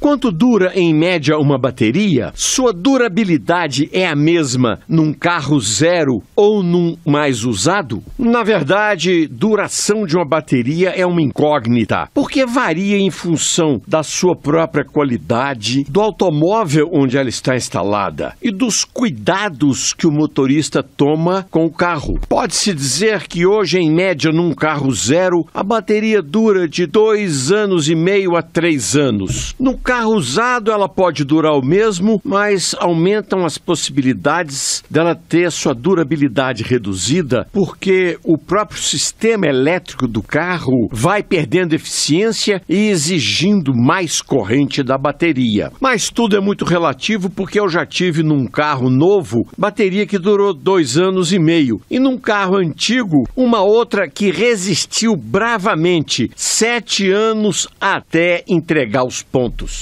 Quanto dura em média uma bateria? Sua durabilidade é a mesma num carro zero ou num mais usado? Na verdade, duração de uma bateria é uma incógnita, porque varia em função da sua própria qualidade, do automóvel onde ela está instalada e dos cuidados que o motorista toma com o carro. Pode-se dizer que hoje, em média, num carro zero, a bateria dura de dois anos e meio a três anos carro usado ela pode durar o mesmo, mas aumentam as possibilidades dela ter sua durabilidade reduzida, porque o próprio sistema elétrico do carro vai perdendo eficiência e exigindo mais corrente da bateria. Mas tudo é muito relativo, porque eu já tive num carro novo bateria que durou dois anos e meio, e num carro antigo, uma outra que resistiu bravamente sete anos até entregar os pontos.